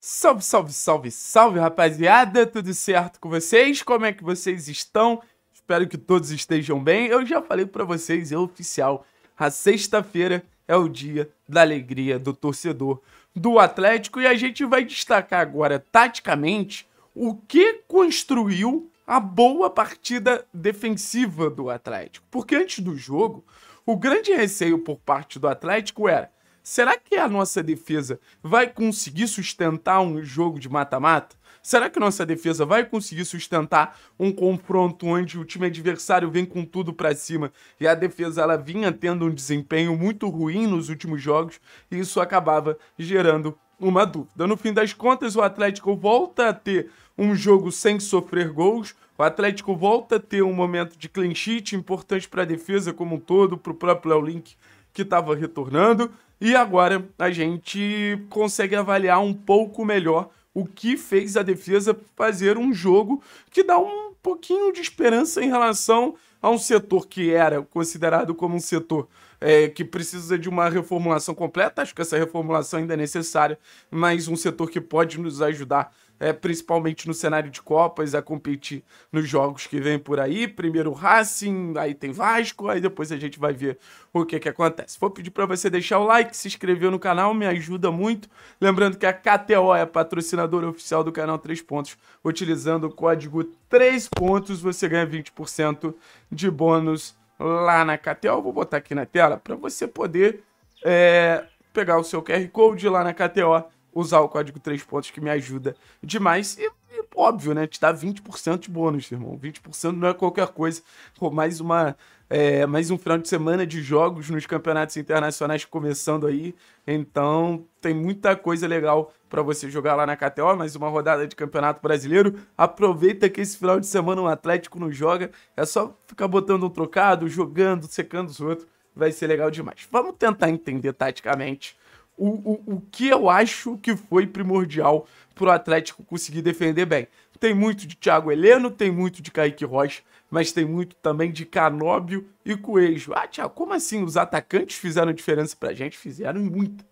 Salve, salve, salve, salve, rapaziada! Tudo certo com vocês? Como é que vocês estão? Espero que todos estejam bem. Eu já falei para vocês, é oficial. A sexta-feira é o dia da alegria do torcedor do Atlético e a gente vai destacar agora, taticamente, o que construiu a boa partida defensiva do Atlético. Porque antes do jogo, o grande receio por parte do Atlético era Será que a nossa defesa vai conseguir sustentar um jogo de mata-mata? Será que nossa defesa vai conseguir sustentar um confronto onde o time adversário vem com tudo para cima e a defesa ela vinha tendo um desempenho muito ruim nos últimos jogos e isso acabava gerando uma dúvida. No fim das contas, o Atlético volta a ter um jogo sem sofrer gols. O Atlético volta a ter um momento de clean sheet importante para a defesa como um todo, para o próprio Léo Link que estava retornando. E agora a gente consegue avaliar um pouco melhor o que fez a defesa fazer um jogo que dá um pouquinho de esperança em relação a um setor que era considerado como um setor é, que precisa de uma reformulação completa. Acho que essa reformulação ainda é necessária, mas um setor que pode nos ajudar é, principalmente no cenário de Copas, a competir nos jogos que vem por aí. Primeiro Racing, aí tem Vasco, aí depois a gente vai ver o que, que acontece. Vou pedir para você deixar o like, se inscrever no canal, me ajuda muito. Lembrando que a KTO é a patrocinadora oficial do canal 3 Pontos. Utilizando o código 3 Pontos, você ganha 20% de bônus lá na KTO. vou botar aqui na tela para você poder é, pegar o seu QR Code lá na KTO usar o código 3 pontos que me ajuda demais. E, e óbvio, né? Te dá 20% de bônus, irmão. 20% não é qualquer coisa. Pô, mais uma. É, mais um final de semana de jogos nos campeonatos internacionais começando aí. Então, tem muita coisa legal para você jogar lá na KTO, mais uma rodada de Campeonato Brasileiro. Aproveita que esse final de semana o um Atlético não joga. É só ficar botando um trocado, jogando, secando os outros. Vai ser legal demais. Vamos tentar entender taticamente o, o, o que eu acho que foi primordial para o Atlético conseguir defender bem. Tem muito de Thiago Heleno, tem muito de Kaique Rocha, mas tem muito também de Canóbio e Coelho. Ah, Thiago, como assim? Os atacantes fizeram diferença para a gente? Fizeram muita.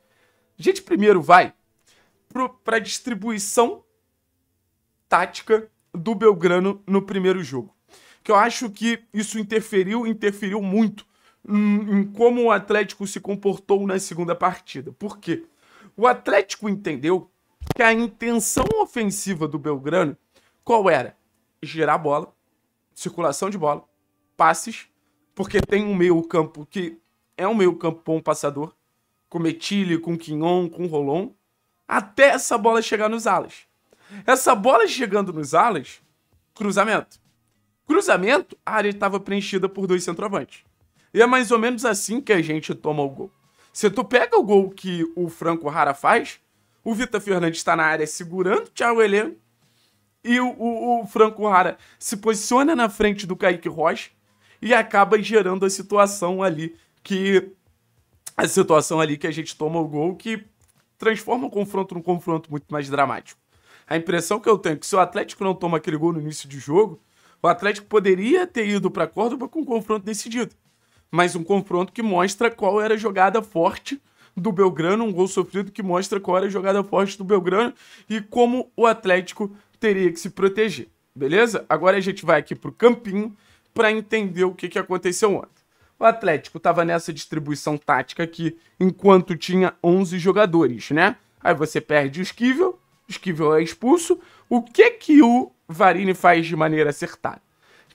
A gente primeiro vai para a distribuição tática do Belgrano no primeiro jogo. Que eu acho que isso interferiu, interferiu muito em, em como o Atlético se comportou na segunda partida. Por quê? O Atlético entendeu que a intenção ofensiva do Belgrano qual era? Gerar bola, circulação de bola, passes, porque tem um meio-campo que é um meio-campo bom passador, com Metilli, com Quinhon, com Rolon, até essa bola chegar nos alas. Essa bola chegando nos alas, cruzamento. Cruzamento, a área estava preenchida por dois centroavantes. E é mais ou menos assim que a gente toma o gol. Se tu pega o gol que o Franco Rara faz, o Vitor Fernandes está na área segurando Thiago Heleno e o, o, o Franco Rara se posiciona na frente do Kaique Rocha e acaba gerando a situação ali que a situação ali que a gente toma o gol que transforma o confronto num confronto muito mais dramático. A impressão que eu tenho é que se o Atlético não toma aquele gol no início de jogo, o Atlético poderia ter ido para Córdoba com um confronto decidido mas um confronto que mostra qual era a jogada forte do Belgrano, um gol sofrido que mostra qual era a jogada forte do Belgrano e como o Atlético teria que se proteger, beleza? Agora a gente vai aqui para o campinho para entender o que, que aconteceu ontem. O Atlético estava nessa distribuição tática aqui enquanto tinha 11 jogadores, né? Aí você perde o Esquivel, o Esquivel é expulso. O que que o Varini faz de maneira acertada?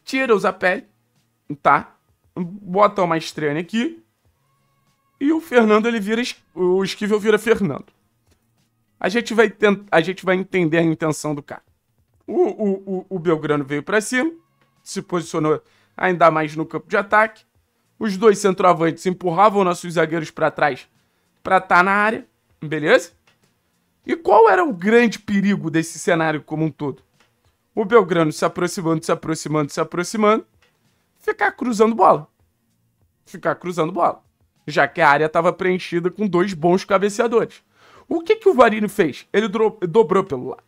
Tira o Zapelli, tá? bota uma estreia aqui e o Fernando ele vira o Esquivel vira Fernando. A gente vai a gente vai entender a intenção do cara. O, o, o, o Belgrano veio para cima, se posicionou ainda mais no campo de ataque. Os dois centroavantes empurravam nossos zagueiros para trás para estar tá na área, beleza? E qual era o grande perigo desse cenário como um todo? O Belgrano se aproximando, se aproximando, se aproximando ficar cruzando bola. Ficar cruzando bola. Já que a área estava preenchida com dois bons cabeceadores. O que, que o Varini fez? Ele dobrou pelo lado.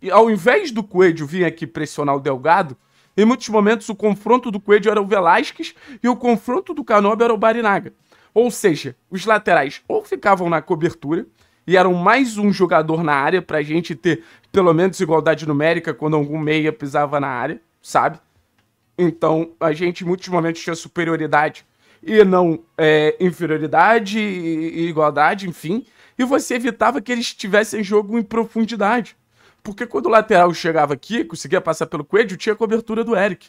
E ao invés do Coelho vir aqui pressionar o Delgado, em muitos momentos o confronto do Coelho era o Velasquez e o confronto do Canoba era o Barinaga. Ou seja, os laterais ou ficavam na cobertura e eram mais um jogador na área para a gente ter pelo menos igualdade numérica quando algum meia pisava na área, sabe? Então, a gente, em muitos momentos, tinha superioridade e não é, inferioridade e, e igualdade, enfim. E você evitava que eles tivessem jogo em profundidade. Porque quando o lateral chegava aqui, conseguia passar pelo Coelho, tinha cobertura do Eric.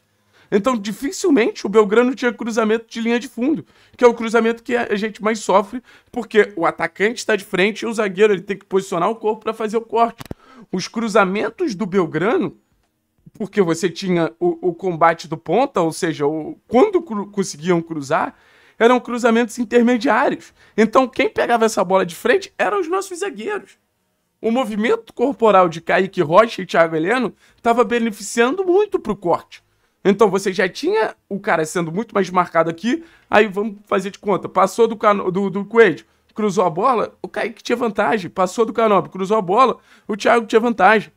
Então, dificilmente o Belgrano tinha cruzamento de linha de fundo, que é o cruzamento que a gente mais sofre, porque o atacante está de frente e o zagueiro ele tem que posicionar o corpo para fazer o corte. Os cruzamentos do Belgrano porque você tinha o, o combate do ponta, ou seja, o, quando cru, conseguiam cruzar, eram cruzamentos intermediários. Então, quem pegava essa bola de frente eram os nossos zagueiros. O movimento corporal de Kaique Rocha e Thiago Heleno estava beneficiando muito para o corte. Então você já tinha o cara sendo muito mais marcado aqui, aí vamos fazer de conta, passou do, cano, do, do Coelho, cruzou a bola, o Kaique tinha vantagem. Passou do Canopy, cruzou a bola, o Thiago tinha vantagem.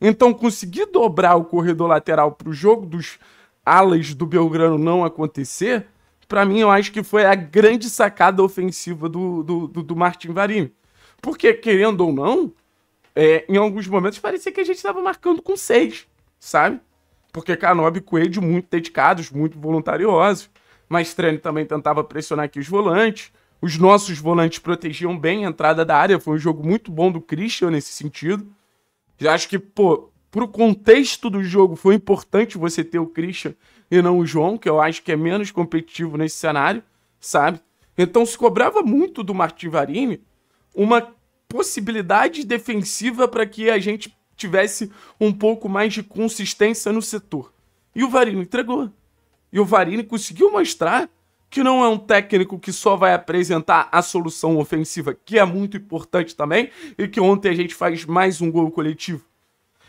Então, conseguir dobrar o corredor lateral para o jogo dos alas do Belgrano não acontecer, para mim, eu acho que foi a grande sacada ofensiva do, do, do, do Martin Varini, Porque, querendo ou não, é, em alguns momentos parecia que a gente estava marcando com seis, sabe? Porque Canobi e Coelho muito dedicados, muito voluntariosos. mas Mastrani também tentava pressionar aqui os volantes. Os nossos volantes protegiam bem a entrada da área. Foi um jogo muito bom do Christian nesse sentido. Já acho que, pô, pro contexto do jogo foi importante você ter o Christian e não o João, que eu acho que é menos competitivo nesse cenário, sabe? Então se cobrava muito do Martin Varini uma possibilidade defensiva para que a gente tivesse um pouco mais de consistência no setor. E o Varini entregou. E o Varini conseguiu mostrar que não é um técnico que só vai apresentar a solução ofensiva, que é muito importante também, e que ontem a gente faz mais um gol coletivo.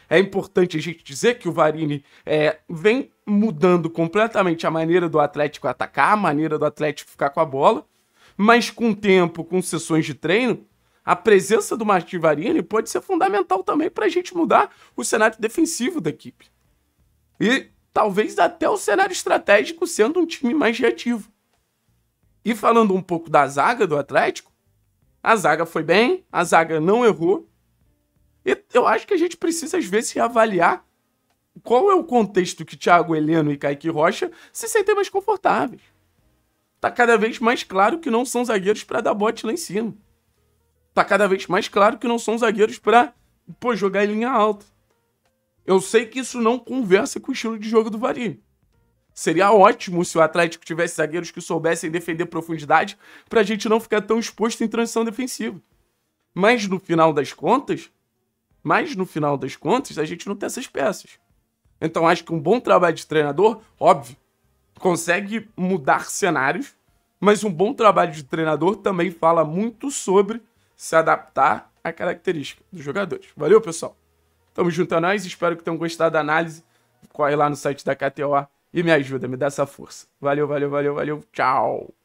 É importante a gente dizer que o Varini é, vem mudando completamente a maneira do Atlético atacar, a maneira do Atlético ficar com a bola, mas com o tempo, com sessões de treino, a presença do Martin Varini pode ser fundamental também para a gente mudar o cenário defensivo da equipe. E talvez até o cenário estratégico sendo um time mais reativo. E falando um pouco da zaga do Atlético, a zaga foi bem, a zaga não errou. E eu acho que a gente precisa, às vezes, avaliar qual é o contexto que Thiago Heleno e Kaique Rocha se sentem mais confortáveis. Tá cada vez mais claro que não são zagueiros para dar bote lá em cima. Tá cada vez mais claro que não são zagueiros para pô, jogar em linha alta. Eu sei que isso não conversa com o estilo de jogo do Varinho. Seria ótimo se o Atlético tivesse zagueiros que soubessem defender profundidade para a gente não ficar tão exposto em transição defensiva. Mas no final das contas, mas no final das contas, a gente não tem essas peças. Então acho que um bom trabalho de treinador, óbvio, consegue mudar cenários, mas um bom trabalho de treinador também fala muito sobre se adaptar à característica dos jogadores. Valeu, pessoal. Tamo junto a nós, espero que tenham gostado da análise. Corre lá no site da KTO e me ajuda, me dá essa força. Valeu, valeu, valeu, valeu. Tchau.